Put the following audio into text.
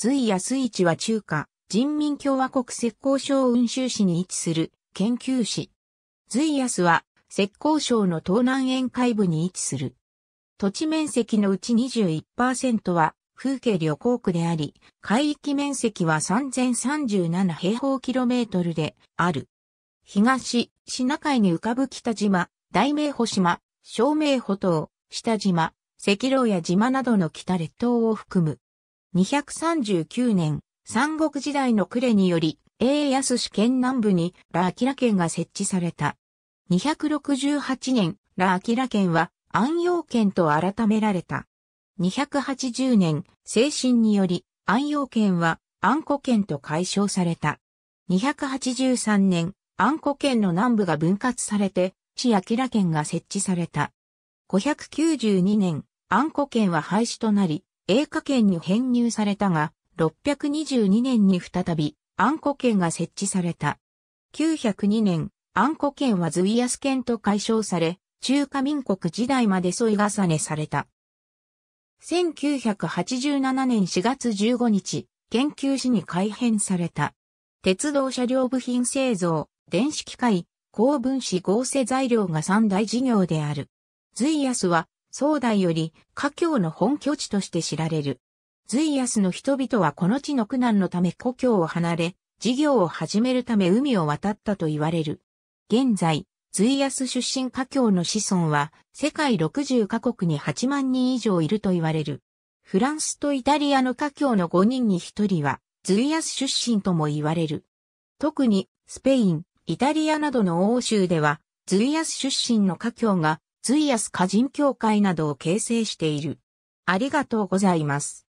隋安市は中華、人民共和国石膏省雲州市に位置する研究市。隋安は石膏省の東南沿海部に位置する。土地面積のうち21%は風景旅行区であり、海域面積は3037平方キロメートルである。東、シナ海に浮かぶ北島、大名保島、小名保島、下島、赤老や島などの北列島を含む。239年、三国時代の呉により、英安市県南部にラアキラ県が設置された。268年、ラアキラ県は安陽県と改められた。280年、精神により、安陽県は安古県と解消された。283年、安古県の南部が分割されて、市明県が設置された。592年、安古県は廃止となり、英華圏に編入されたが、622年に再び、安古圏が設置された。902年、安古圏は随安圏と解消され、中華民国時代まで添い重ねされた。1987年4月15日、研究士に改編された。鉄道車両部品製造、電子機械、高分子合成材料が三大事業である。随安は宋代より、華僑の本拠地として知られる。随安の人々はこの地の苦難のため故郷を離れ、事業を始めるため海を渡ったと言われる。現在、随安出身華僑の子孫は、世界60カ国に8万人以上いると言われる。フランスとイタリアの華僑の5人に1人は、随安出身とも言われる。特に、スペイン、イタリアなどの欧州では、随安出身の華僑が随イアス歌人協会などを形成している。ありがとうございます。